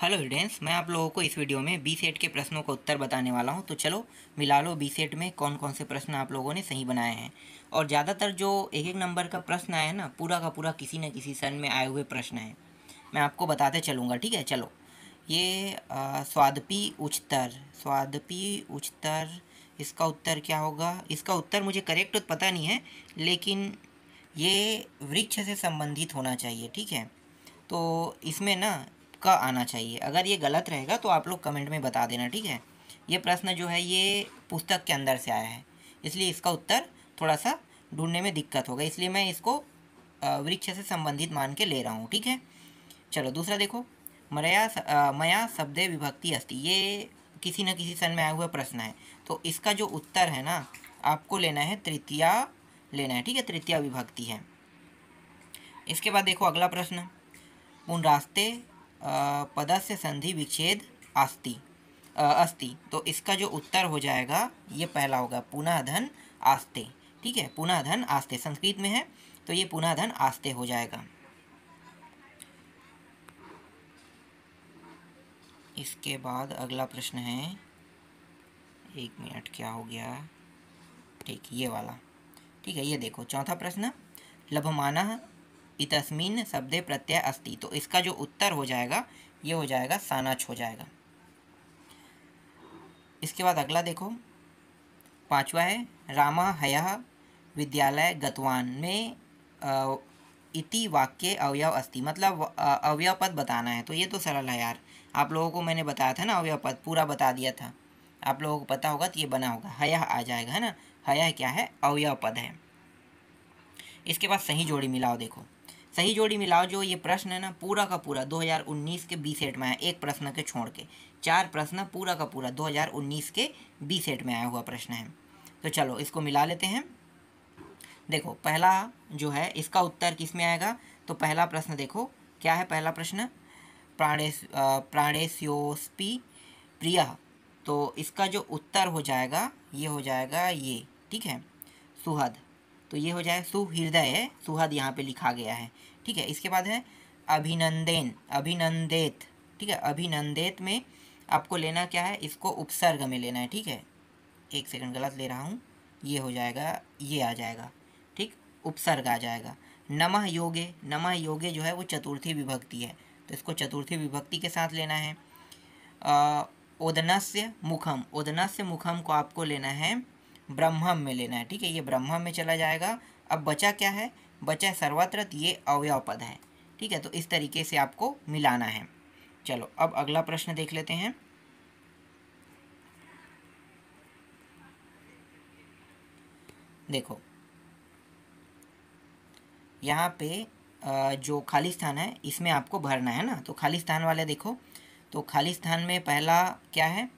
hello students मैं आप लोगों को इस वीडियो में बी सेट के प्रश्नों का उत्तर बताने वाला हूं तो चलो मिला लो बी सेट में कौन कौन से प्रश्न आप लोगों ने सही बनाए हैं और ज़्यादातर जो एक एक नंबर का प्रश्न आया ना पूरा का पूरा किसी न किसी सन में आए हुए प्रश्न हैं मैं आपको बताते चलूँगा ठीक है चलो ये स्वादपी उच्चतर स्वादपी उच्चतर इसका उत्तर क्या होगा इसका उत्तर मुझे करेक्ट तो पता नहीं है लेकिन ये वृक्ष से संबंधित होना चाहिए ठीक है तो इसमें ना का आना चाहिए अगर ये गलत रहेगा तो आप लोग कमेंट में बता देना ठीक है ये प्रश्न जो है ये पुस्तक के अंदर से आया है इसलिए इसका उत्तर थोड़ा सा ढूंढने में दिक्कत होगा इसलिए मैं इसको वृक्ष से संबंधित मान के ले रहा हूँ ठीक है चलो दूसरा देखो मरया मया शब्द विभक्ति अस्ति ये किसी न किसी सन में आया हुआ प्रश्न है तो इसका जो उत्तर है ना आपको लेना है तृतीया लेना है ठीक है तृतीया विभक्ति है इसके बाद देखो अगला प्रश्न उन रास्ते पदस्य संधि विच्छेद आस्ति अस्ति तो इसका जो उत्तर हो जाएगा ये पहला होगा पुनः धन आस्ते ठीक है पुनः धन आस्ते संस्कृत में है तो ये पुनः धन आस्ते हो जाएगा इसके बाद अगला प्रश्न है एक मिनट क्या हो गया ठीक ये वाला ठीक है ये देखो चौथा प्रश्न लभमाना इतस्मिन शब्द प्रत्यय अस्ति तो इसका जो उत्तर हो जाएगा ये हो जाएगा सानाच हो जाएगा इसके बाद अगला देखो पांचवा है रामा हय विद्यालय गतवान में इति वाक्य अवयव अस्ति मतलब अवयव पद बताना है तो ये तो सरल है यार आप लोगों को मैंने बताया था ना अवयव पद पूरा बता दिया था आप लोगों को पता होगा तो ये बना होगा हय आ जाएगा है ना हय क्या है अवयव पद है इसके बाद सही जोड़ी मिलाओ देखो सही जोड़ी मिलाओ जो ये प्रश्न है ना पूरा का पूरा 2019 के बी सेट में आया एक प्रश्न के छोड़ के चार प्रश्न पूरा का पूरा 2019 के बी सेट में आया हुआ प्रश्न है तो चलो इसको मिला लेते हैं देखो पहला जो है इसका उत्तर किस में आएगा तो पहला प्रश्न देखो क्या है पहला प्रश्न प्राणेश प्राणेश्योस्पी प्रिय तो इसका जो उत्तर हो जाएगा ये हो जाएगा ये ठीक है सुहद तो ये हो जाए सुहृदय सुहद यहाँ पे लिखा गया है ठीक है इसके बाद है अभिनंदेन अभिनंदेत ठीक है अभिनंदेत में आपको लेना क्या है इसको उपसर्ग में लेना है ठीक है एक सेकंड गलत ले रहा हूँ ये हो जाएगा ये आ जाएगा ठीक उपसर्ग आ जाएगा नमः योगे नमः योगे जो है वो चतुर्थी विभक्ति है तो इसको चतुर्थी विभक्ति के साथ लेना है ओदनस्य मुखम ओदनस्य मुखम को आपको लेना है ब्रह्म में लेना है ठीक है ये ब्रह्म में चला जाएगा अब बचा क्या है बचा सर्वत्र तो ये अवयव पद है ठीक है तो इस तरीके से आपको मिलाना है चलो अब अगला प्रश्न देख लेते हैं देखो यहाँ पे जो खाली स्थान है इसमें आपको भरना है ना तो खाली स्थान वाले देखो तो खाली स्थान में पहला क्या है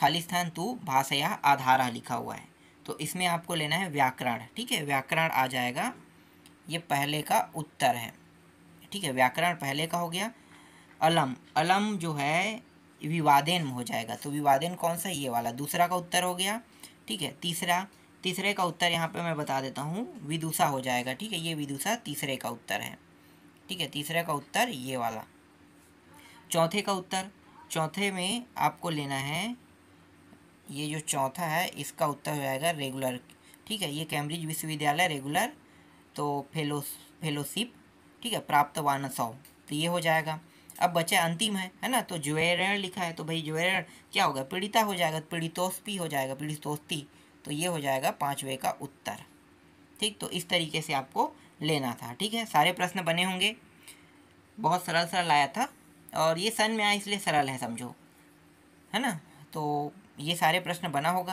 खाली स्थान तू भाषया आधारा लिखा हुआ है तो इसमें आपको लेना है व्याकरण ठीक है व्याकरण आ जाएगा ये पहले का उत्तर है ठीक है व्याकरण पहले का हो गया अलम अलम जो है विवादेन हो जाएगा तो विवादेन कौन सा ये वाला दूसरा का उत्तर हो गया ठीक है तीसरा तीसरे का उत्तर यहाँ पे मैं बता देता हूँ विदुषा हो जाएगा ठीक है ये विदुषा तीसरे का उत्तर है ठीक है तीसरे का उत्तर ये वाला चौथे का उत्तर चौथे में आपको लेना है ये जो चौथा है इसका उत्तर हो जाएगा रेगुलर ठीक है ये कैम्ब्रिज विश्वविद्यालय रेगुलर तो फेलो फेलोशिप ठीक है प्राप्त वानसव तो ये हो जाएगा अब बचे अंतिम है है ना तो ज्वेर लिखा है तो भाई ज्वेर क्या होगा पीड़िता हो जाएगा तो पीड़ितोस्पी हो जाएगा पीड़ितोस्ती तो ये हो जाएगा पाँचवें का उत्तर ठीक तो इस तरीके से आपको लेना था ठीक है सारे प्रश्न बने होंगे बहुत सरल सरल आया था और ये सन में आया इसलिए सरल है समझो है ना तो ये सारे प्रश्न बना होगा